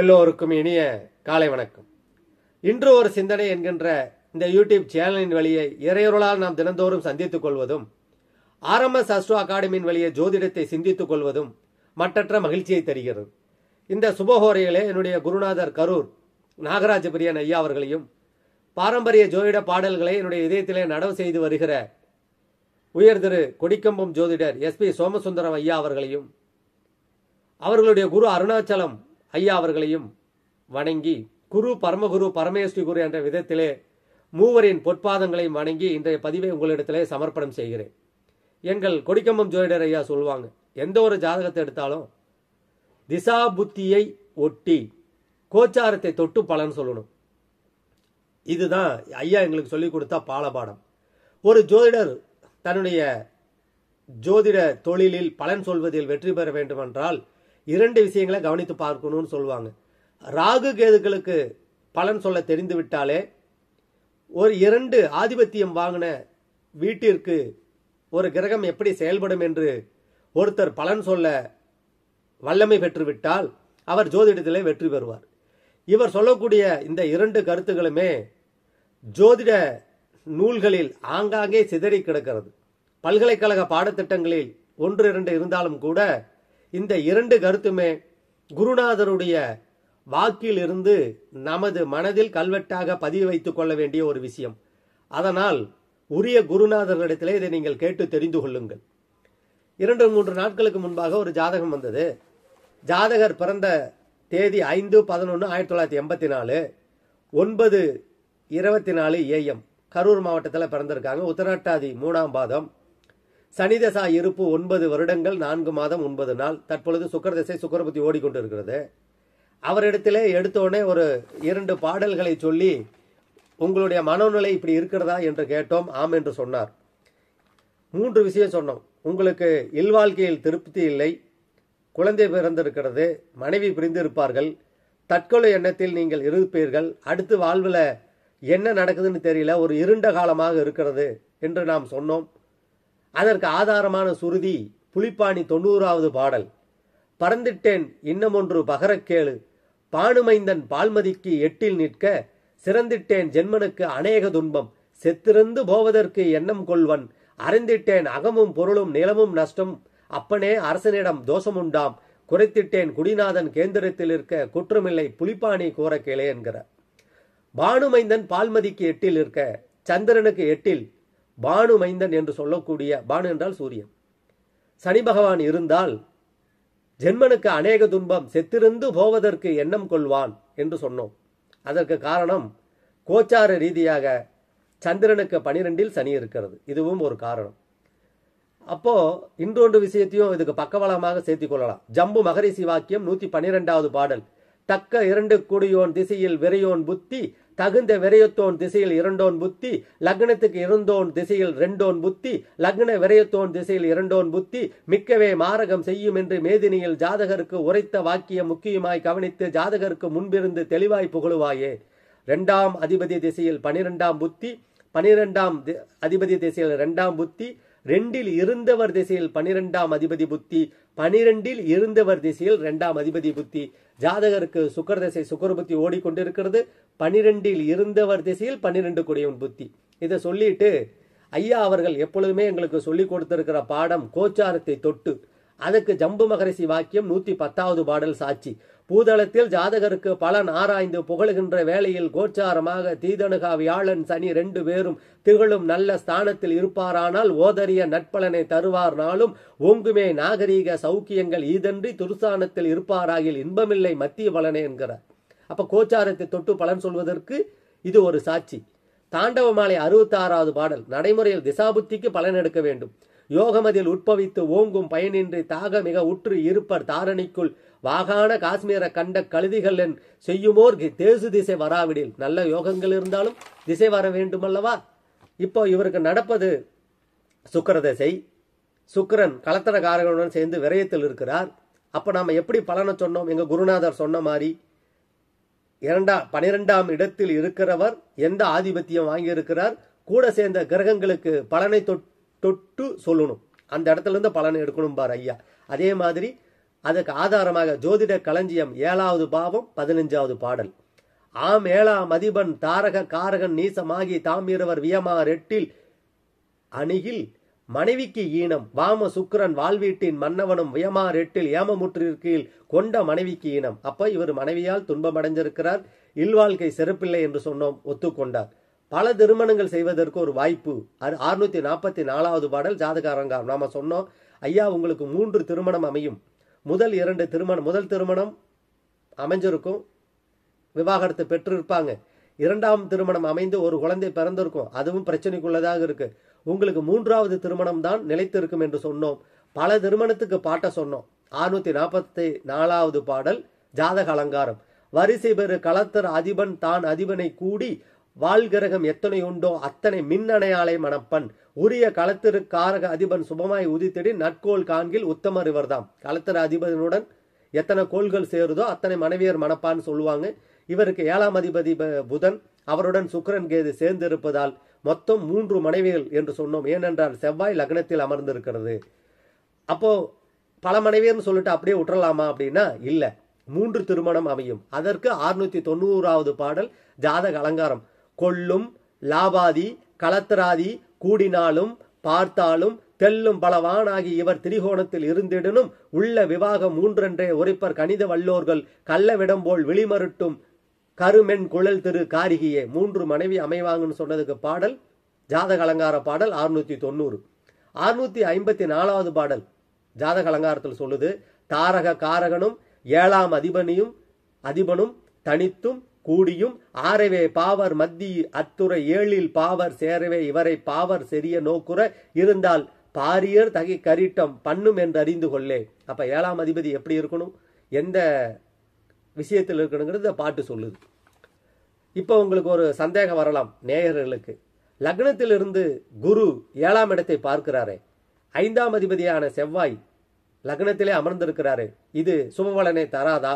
எல்லோருக்கும் இனிய காலை வணக்கம் இன்று ஒரு சிந்தனை என்கின்ற இந்த யூடியூப் சேனலின் வழியை இறையொருளால் நாம் தினந்தோறும் சந்தித்துக் கொள்வதும் ஆர்எம்எஸ் அஸ்ட்ரோ அகாடமியின் வழியே ஜோதிடத்தை சிந்தித்துக் கொள்வதும் மற்றற்ற மகிழ்ச்சியை தருகிறது இந்த சுபகோரைகளே என்னுடைய குருநாதர் கரூர் நாகராஜ பிரியன் ஐயா அவர்களையும் பாரம்பரிய ஜோதிட பாடல்களை என்னுடைய இதயத்திலே நடவு செய்து வருகிற உயர் திரு கொடிக்கம்பம் ஜோதிடர் எஸ் பி சோமசுந்தரம் ஐயா அவர்களையும் அவர்களுடைய குரு அருணாச்சலம் ஐயா அவர்களையும் வணங்கி குரு பரமகுரு பரமேஸ்வரி குரு என்ற விதத்திலே மூவரின் பொற்பாதங்களையும் வணங்கி இன்றைய பதிவை உங்களிடத்திலே சமர்ப்பணம் செய்கிறேன் எங்கள் கொடிக்கம்பம் ஜோதிடர் ஐயா சொல்லுவாங்க எந்த ஒரு ஜாதகத்தை எடுத்தாலும் திசா புத்தியை ஒட்டி கோச்சாரத்தை தொட்டு பலன் சொல்லணும் இதுதான் ஐயா எங்களுக்கு சொல்லிக் கொடுத்தா பாலபாடம் ஒரு ஜோதிடர் தன்னுடைய ஜோதிட தொழிலில் பலன் சொல்வதில் வெற்றி பெற வேண்டுமென்றால் இரண்டு விஷயங்களை கவனித்து பார்க்கணும்னு சொல்லுவாங்க ராகு கேதுகளுக்கு பலன் சொல்ல தெரிந்துவிட்டாலே ஒரு இரண்டு ஆதிபத்தியம் வாங்கின வீட்டிற்கு ஒரு கிரகம் எப்படி செயல்படும் என்று ஒருத்தர் பலன் சொல்ல வல்லமை பெற்றுவிட்டால் அவர் ஜோதிடத்திலே வெற்றி பெறுவார் இவர் சொல்லக்கூடிய இந்த இரண்டு கருத்துகளுமே ஜோதிட நூல்களில் ஆங்காங்கே சிதறி கிடக்கிறது பல்கலைக்கழக பாடத்திட்டங்களில் ஒன்று இரண்டு இருந்தாலும் கூட இந்த இரண்டு கருத்துமே குருநாதருடைய வாக்கிலிருந்து நமது மனதில் கல்வெட்டாக பதிவு வைத்துக் கொள்ள வேண்டிய ஒரு விஷயம் அதனால் உரிய குருநாதர்களிடத்திலே இதை நீங்கள் கேட்டு தெரிந்து கொள்ளுங்கள் இரண்டு மூன்று நாட்களுக்கு முன்பாக ஒரு ஜாதகம் வந்தது ஜாதகர் பிறந்த தேதி ஐந்து பதினொன்று ஆயிரத்தி தொள்ளாயிரத்தி எண்பத்தி நாலு ஒன்பது இருபத்தி நாலு ஏஎம் கரூர் மாவட்டத்தில் பிறந்திருக்காங்க உத்தராட்டாதி மூணாம் பாதம் சனி தசா இருப்பு ஒன்பது வருடங்கள் நான்கு மாதம் ஒன்பது நாள் தற்பொழுது சுக்கர திசை சுக்கரபுத்தி ஓடிக்கொண்டிருக்கிறது அவரிடத்திலே எடுத்தோடனே ஒரு இரண்டு பாடல்களை சொல்லி உங்களுடைய மனநிலை இப்படி இருக்கிறதா என்று கேட்டோம் ஆம் என்று சொன்னார் மூன்று விஷயம் சொன்னோம் உங்களுக்கு இல்வாழ்க்கையில் திருப்தி இல்லை குழந்தை பிறந்திருக்கிறது மனைவி பிரிந்திருப்பார்கள் இருப்பார்கள் தற்கொலை எண்ணத்தில் நீங்கள் இருப்பீர்கள் அடுத்து வாழ்வில் என்ன நடக்குதுன்னு தெரியல ஒரு இருண்ட காலமாக இருக்கிறது என்று நாம் சொன்னோம் அதற்கு ஆதாரமான சுருதி புலிப்பாணி தொண்ணூறாவது பாடல் பறந்திட்டேன் இன்னமொன்று பகரக்கேளு பானுமைந்தன் பால்மதிக்கு எட்டில் நிற்க சிறந்திட்டேன் ஜென்மனுக்கு அநேக துன்பம் செத்திருந்து போவதற்கு எண்ணம் கொள்வன் அறிந்திட்டேன் அகமும் பொருளும் நிலமும் நஷ்டம் அப்பனே அரசனிடம் தோஷமுண்டாம் குறைத்திட்டேன் குடிநாதன் கேந்திரத்தில் இருக்க குற்றமில்லை புலிப்பாணி கூற கேளே என்கிறார் பானுமைந்தன் பால்மதிக்கு எட்டில் இருக்க சந்திரனுக்கு எட்டில் பானு மைந்தன் என்று சொல்லக்கூடிய பானு என்றால் சூரியன் சனி பகவான் இருந்தால் ஜென்மனுக்கு அநேக துன்பம் செத்திருந்து போவதற்கு எண்ணம் கொள்வான் என்று சொன்னோம் அதற்கு காரணம் கோச்சார ரீதியாக சந்திரனுக்கு பனிரெண்டில் சனி இருக்கிறது இதுவும் ஒரு காரணம் அப்போ இன்றொன்று விஷயத்தையும் இதுக்கு பக்கவளமாக சேர்த்துக் கொள்ளலாம் ஜம்பு மகரிஷி வாக்கியம் நூத்தி பன்னிரெண்டாவது பாடல் தக்க இரண்டு குடியோன் திசையில் விரையோன் புத்தி தகுந்த விரயத்தோன் திசையில் இரண்டோன் புத்தி லக்னத்துக்கு இருந்தோன் திசையில் ரெண்டோன் புத்தி லக்ன விரயத்தோன் திசையில் இரண்டோன் புத்தி மிக்கவே மாரகம் செய்யும் என்று மேதினியில் ஜாதகருக்கு உரைத்த வாக்கியம் முக்கியமாய் கவனித்து ஜாதகருக்கு முன்பிருந்து தெளிவாய் புகழுவாயே ரெண்டாம் அதிபதி திசையில் பனிரெண்டாம் புத்தி பனிரெண்டாம் அதிபதி திசையில் ரெண்டாம் புத்தி ரெண்டில் இருந்தவர் திசையில் பனிரெண்டாம் அதிபதி புத்தி பனிரெண்டில் இருந்தவர் திசையில் இரண்டாம் அதிபதி புத்தி ஜாதகருக்கு சுக்கர் திசை சுக்கர புத்தி ஓடிக்கொண்டிருக்கிறது பனிரெண்டில் இருந்தவர் திசையில் பனிரெண்டு கூடியவன் புத்தி இதை சொல்லிட்டு ஐயா அவர்கள் எப்பொழுதுமே எங்களுக்கு சொல்லிக் கொடுத்திருக்கிற பாடம் கோச்சாரத்தை தொட்டு அதுக்கு ஜம்பு மகரிசி வாக்கியம் நூத்தி பத்தாவது பாடல் சாட்சி பூதளத்தில் ஜாதகருக்கு பலன் ஆராய்ந்து புகழுகின்ற வேளையில் கோச்சாரமாக தீதனுகா வியாழன் சனி ரெண்டு பேரும் திகழும் நல்ல ஸ்தானத்தில் இருப்பாரானால் ஓதரிய நட்பலனை தருவார்னாலும் ஓங்குமே நாகரீக சௌக்கியங்கள் ஈதன்றி துருசானத்தில் இருப்பாராகில் இன்பமில்லை மத்திய பலனே என்கிறார் அப்ப கோச்சாரத்தை தொட்டு பலன் சொல்வதற்கு இது ஒரு சாட்சி தாண்டவமாலை அறுபத்தி ஆறாவது பாடல் நடைமுறையில் திசாபுத்திக்கு பலன் எடுக்க வேண்டும் யோகமதில் உட்பவித்து ஓங்கும் பயனின்றி தாக மிக உற்று இருப்பர் தாரணிக்குள் வாகான காஷ்மீரை கண்ட கழுதிகள் என் செய்யுமோர் தேசு திசை வராவிடில் நல்ல யோகங்கள் இருந்தாலும் திசை வர வேண்டும் அல்லவா இப்போ இவருக்கு நடப்பது சுக்கர திசை சுக்கரன் கலத்தரகாரகனுடன் சேர்ந்து விரயத்தில் இருக்கிறார் அப்போ நாம எப்படி பலனை சொன்னோம் எங்கள் குருநாதர் சொன்ன மாதிரி இரண்டா பனிரெண்டாம் இடத்தில் இருக்கிறவர் எந்த ஆதிபத்தியம் வாங்கியிருக்கிறார் கூட சேர்ந்த கிரகங்களுக்கு பலனை தொட்டு சொல்லணும் அந்த இடத்துல இருந்து பலனை எடுக்கணும் பார் ஐயா அதே மாதிரி அதற்கு ஆதாரமாக ஜோதிட களஞ்சியம் ஏழாவது பாவம் பதினஞ்சாவது பாடல் ஆம் ஏழா மதிபன் தாரக காரகன் நீசமாகி தாம் இருவர் வியமா ரெட்டில் அணியில் மனைவிக்கு ஈனம் வாம சுக்கரன் வாழ்வீட்டின் மன்னவனும் வியமா ரெட்டில் ஏமமுற்றிற்கீழ் கொண்ட மனைவிக்கு ஈனம் அப்ப இவர் மனைவியால் துன்பமடைஞ்சிருக்கிறார் இல்வாழ்க்கை சிறப்பில்லை என்று சொன்னோம் ஒத்துக்கொண்டார் பல திருமணங்கள் செய்வதற்கு ஒரு வாய்ப்பு அது அறுநூத்தி நாற்பத்தி நாலாவது பாடல் ஜாதகாரங்கார் நாம சொன்னோம் ஐயா உங்களுக்கு மூன்று திருமணம் அமையும் முதல் இரண்டு திருமணம் முதல் திருமணம் அமைஞ்சிருக்கும் விவாகரத்து பெற்றிருப்பாங்க இரண்டாம் திருமணம் அமைந்து ஒரு குழந்தை பிறந்திருக்கும் அதுவும் பிரச்சனைக்குள்ளதாக இருக்கு உங்களுக்கு மூன்றாவது திருமணம் தான் நிலைத்திருக்கும் என்று சொன்னோம் பல திருமணத்துக்கு பாட்டை சொன்னோம் ஆறுநூத்தி நாற்பத்தி நாலாவது பாடல் ஜாதக அலங்காரம் வரிசை பெரு களத்தர் அதிபன் தான் அதிபனை கூடி வால்கிரகம் எத்தனை உண்டோ அத்தனை மின்னணையாலை மணப்பன் உரிய களத்திரு காரக அதிபன் சுபமாய் உதித்தடி நற்கோள் காண்கில் உத்தமர் இவர்தான் களத்திர அதிபதியுடன் எத்தனை கோள்கள் சேருதோ அத்தனை மனைவியர் மணப்பான்னு சொல்லுவாங்க இவருக்கு ஏழாம் அதிபதி புதன் அவருடன் சுக்கரன் கேது சேர்ந்து இருப்பதால் மொத்தம் மூன்று மனைவிகள் என்று சொன்னோம் ஏனென்றால் செவ்வாய் லக்னத்தில் அமர்ந்திருக்கிறது அப்போ பல மனைவியர்னு சொல்லிட்டு அப்படியே உற்றலாமா அப்படின்னா இல்லை மூன்று திருமணம் அமையும் அதற்கு ஆறுநூத்தி தொண்ணூறாவது பாடல் ஜாதக அலங்காரம் கொள்ளும் லாபாதி கலத்திராதி கூடினாலும் பார்த்தாலும் தெல்லும் பலவானாகி இவர் திரிகோணத்தில் இருந்திடனும் உள்ள விவாகம் மூன்றென்றே உரைப்பர் கணித வல்லோர்கள் கள்ளவிடம் போல் விழிமருட்டும் கருமென் குழல் திரு காரிகியே மூன்று மனைவி அமைவாங்கன்னு சொன்னதுக்கு பாடல் ஜாதக அலங்கார பாடல் ஆறுநூத்தி தொண்ணூறு ஆறுநூத்தி ஐம்பத்தி நாலாவது பாடல் ஜாதக அலங்காரத்தில் சொல்லுது தாரக காரகனும் ஏழாம் அதிபனியும் அதிபனும் தனித்தும் கூடியும் ஆறவே பாவர் மத்தி அத்துறை ஏழில் பாவர் சேரவே இவரை பாவர் சிறிய நோக்குற இருந்தால் பாரியர் தகை கரிட்டம் பண்ணும் என்று அறிந்து கொள்ளே அப்ப ஏழாம் அதிபதி எப்படி இருக்கணும் எந்த விஷயத்தில் இருக்கணுங்கிறது பாட்டு சொல்லுது இப்போ உங்களுக்கு ஒரு சந்தேகம் வரலாம் நேயர்களுக்கு லக்னத்திலிருந்து குரு ஏழாம் இடத்தை பார்க்கிறாரே ஐந்தாம் அதிபதியான செவ்வாய் லக்னத்திலே அமர்ந்திருக்கிறாரு இது சுபபலனை தராதா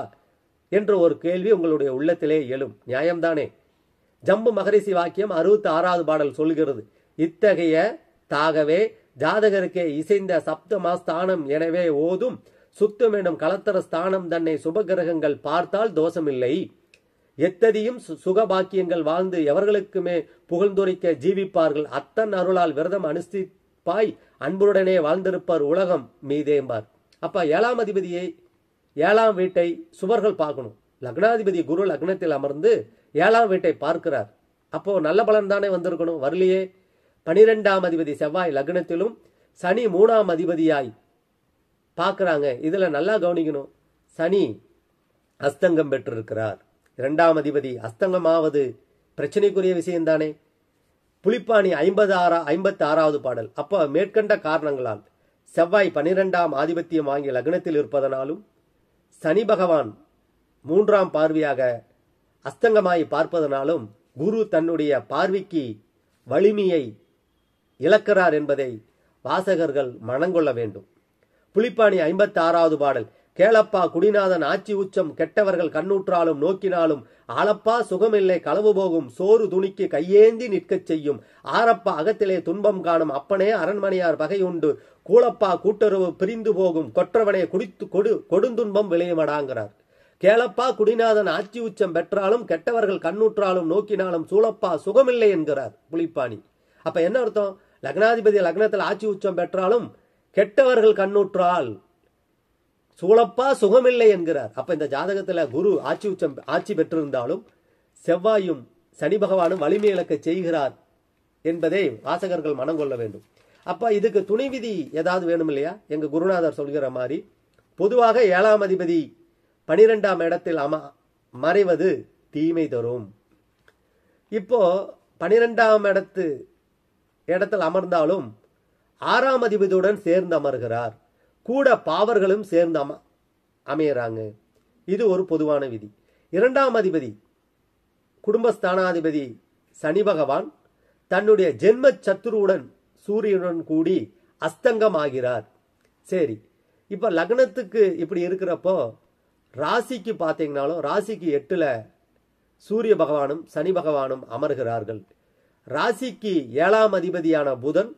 என்ற ஒரு கேள்வி உங்களுடைய உள்ளத்திலே எழும் நியாயம்தானே ஜம்பு மகரிஷி வாக்கியம் அறுபத்தி ஆறாவது பாடல் சொல்கிறது இத்தகைய தாகவே ஜாதகருக்கே இசைந்த சப்தமா ஸ்தானம் எனவே ஓதும் சுத்தம் எனும் கலத்தர ஸ்தானம் தன்னை சுபகிரகங்கள் பார்த்தால் தோஷமில்லை எத்ததியும் சுகபாக்கியங்கள் வாழ்ந்து எவர்களுக்குமே புகழ்ந்துரைக்க ஜீவிப்பார்கள் அத்தன் அருளால் விரதம் அனுஷ்டிப்பாய் அன்புடனே வாழ்ந்திருப்பார் உலகம் மீதேம்பார் அப்ப ஏழாம் அதிபதியை ஏழாம் வீட்டை சுவர்கள் பார்க்கணும் லக்னாதிபதி குரு லக்னத்தில் அமர்ந்து ஏழாம் வீட்டை பார்க்கிறார் அப்போ நல்ல பலன் தானே வந்திருக்கணும் வரலையே பனிரெண்டாம் அதிபதி செவ்வாய் லக்னத்திலும் சனி மூணாம் அதிபதியாய் பார்க்குறாங்க இதில் நல்லா கவனிக்கணும் சனி அஸ்தங்கம் பெற்றிருக்கிறார் இரண்டாம் அதிபதி அஸ்தங்கமாவது பிரச்சனைக்குரிய விஷயம்தானே புலிப்பாணி ஐம்பது ஆறா ஐம்பத்தி ஆறாவது பாடல் அப்போ மேற்கண்ட காரணங்களால் செவ்வாய் பனிரெண்டாம் ஆதிபத்தியம் வாங்கிய லக்னத்தில் இருப்பதனாலும் சனி பகவான் மூன்றாம் பார்வையாக அஸ்தங்கமாய் பார்ப்பதனாலும் குரு தன்னுடைய பார்வைக்கு வலிமையை இழக்கிறார் என்பதை வாசகர்கள் மனங்கொள்ள வேண்டும் புலிப்பாணி ஐம்பத்தி ஆறாவது பாடல் கேளப்பா குடிநாதன் ஆட்சி உச்சம் கெட்டவர்கள் கண்ணூற்றாலும் நோக்கினாலும் ஆளப்பா சுகமில்லை களவு போகும் சோறு துணிக்கு கையேந்தி நிற்கச் செய்யும் ஆரப்பா அகத்திலே துன்பம் காணும் அப்பனே அரண்மனையார் பகை உண்டு கூலப்பா கூட்டுறவு பிரிந்து போகும் கொற்றவனை குடித்து கொடு கொடுந்துன்பம் விளையமடாங்கிறார் கேளப்பா குடிநாதன் ஆட்சி உச்சம் பெற்றாலும் கெட்டவர்கள் கண்ணுற்றாலும் நோக்கினாலும் சூளப்பா சுகமில்லை என்கிறார் புலிப்பாணி அப்ப என்ன அர்த்தம் லக்னாதிபதி லக்னத்தில் ஆட்சி உச்சம் பெற்றாலும் கெட்டவர்கள் கண்ணுற்றால் சூளப்பா சுகமில்லை என்கிறார் அப்ப இந்த ஜாதகத்துல குரு ஆட்சி உச்சம் ஆட்சி பெற்றிருந்தாலும் செவ்வாயும் சனி பகவானும் வலிமை இழக்க செய்கிறார் என்பதை வாசகர்கள் மனம் கொள்ள வேண்டும் அப்போ இதுக்கு துணை விதி ஏதாவது வேணும் இல்லையா எங்கள் குருநாதர் சொல்கிற மாதிரி பொதுவாக ஏழாம் அதிபதி பனிரெண்டாம் இடத்தில் அம மறைவது தீமை தரும் இப்போ பனிரெண்டாம் இடத்து இடத்தில் அமர்ந்தாலும் ஆறாம் அதிபதியுடன் சேர்ந்து அமர்கிறார் கூட பாவர்களும் சேர்ந்து அம அமையறாங்க இது ஒரு பொதுவான விதி இரண்டாம் அதிபதி குடும்பஸ்தானாதிபதி சனி பகவான் தன்னுடைய ஜென்ம சத்துருவுடன் சூரியனுடன் கூடி அஸ்தங்கம் ஆகிறார் சரி இப்போ லக்னத்துக்கு இப்படி இருக்கிறப்போ ராசிக்கு பார்த்தீங்கனாலும் ராசிக்கு எட்டில் சூரிய பகவானும் சனி பகவானும் அமர்கிறார்கள் ராசிக்கு ஏழாம் அதிபதியான புதன்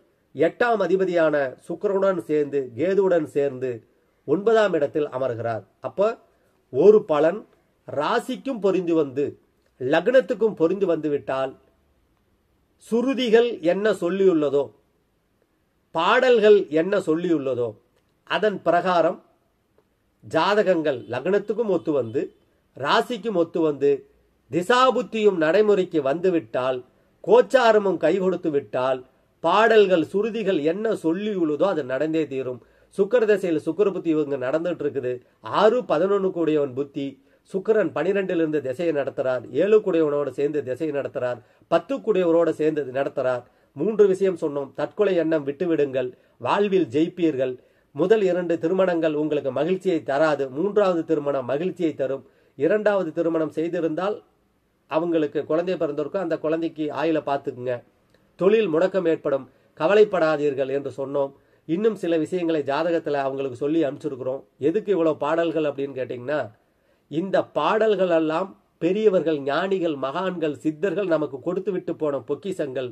எட்டாம் அதிபதியான சுக்கரனுடன் சேர்ந்து கேதுவுடன் சேர்ந்து ஒன்பதாம் இடத்தில் அமர்கிறார் அப்போ ஒரு பலன் ராசிக்கும் பொரிந்து வந்து லக்னத்துக்கும் வந்து வந்துவிட்டால் சுருதிகள் என்ன சொல்லியுள்ளதோ பாடல்கள் என்ன சொல்லியுள்ளதோ அதன் பிரகாரம் ஜாதகங்கள் லக்னத்துக்கும் ஒத்து வந்து ராசிக்கும் ஒத்து வந்து திசாபுத்தியும் நடைமுறைக்கு வந்துவிட்டால் கோச்சாரமும் கை கொடுத்து விட்டால் பாடல்கள் சுருதிகள் என்ன சொல்லியுள்ளதோ அது நடந்தே தீரும் சுக்கர தசையில் சுக்கர புத்தி இவங்க நடந்துட்டு இருக்குது ஆறு பதினொன்று கூடியவன் புத்தி சுக்கரன் பனிரெண்டிலிருந்து திசையை நடத்துறார் ஏழு கூடியவனோட சேர்ந்து திசையை நடத்துகிறார் பத்து கூடியவரோட சேர்ந்து நடத்துறார் மூன்று விஷயம் சொன்னோம் தற்கொலை எண்ணம் விட்டுவிடுங்கள் வாழ்வில் ஜெயிப்பீர்கள் முதல் இரண்டு திருமணங்கள் உங்களுக்கு மகிழ்ச்சியை தராது மூன்றாவது திருமணம் மகிழ்ச்சியை தரும் இரண்டாவது திருமணம் செய்திருந்தால் அவங்களுக்கு குழந்தை பிறந்திருக்கும் அந்த குழந்தைக்கு ஆயில பார்த்துக்குங்க தொழில் முடக்கம் ஏற்படும் கவலைப்படாதீர்கள் என்று சொன்னோம் இன்னும் சில விஷயங்களை ஜாதகத்தில் அவங்களுக்கு சொல்லி அனுப்பிச்சிருக்கிறோம் எதுக்கு இவ்வளோ பாடல்கள் அப்படின்னு கேட்டிங்கன்னா இந்த பாடல்கள் எல்லாம் பெரியவர்கள் ஞானிகள் மகான்கள் சித்தர்கள் நமக்கு கொடுத்து விட்டு போன பொக்கிசங்கள்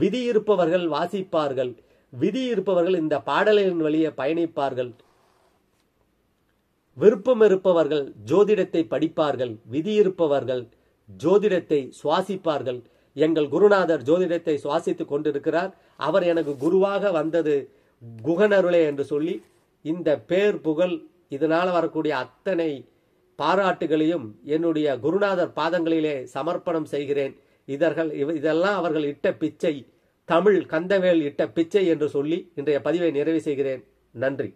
விதி இருப்பவர்கள் வாசிப்பார்கள் விதி இருப்பவர்கள் இந்த பாடலின் வழியே பயணிப்பார்கள் விருப்பம் இருப்பவர்கள் ஜோதிடத்தை படிப்பார்கள் விதி இருப்பவர்கள் ஜோதிடத்தை சுவாசிப்பார்கள் எங்கள் குருநாதர் ஜோதிடத்தை சுவாசித்துக் கொண்டிருக்கிறார் அவர் எனக்கு குருவாக வந்தது குகனருளே என்று சொல்லி இந்த பேர் புகழ் இதனால் வரக்கூடிய அத்தனை பாராட்டுகளையும் என்னுடைய குருநாதர் பாதங்களிலே சமர்ப்பணம் செய்கிறேன் இதர்கள் இதெல்லாம் அவர்கள் இட்ட பிச்சை தமிழ் கந்தவேல் இட்ட பிச்சை என்று சொல்லி இன்றைய பதிவை நிறைவு செய்கிறேன் நன்றி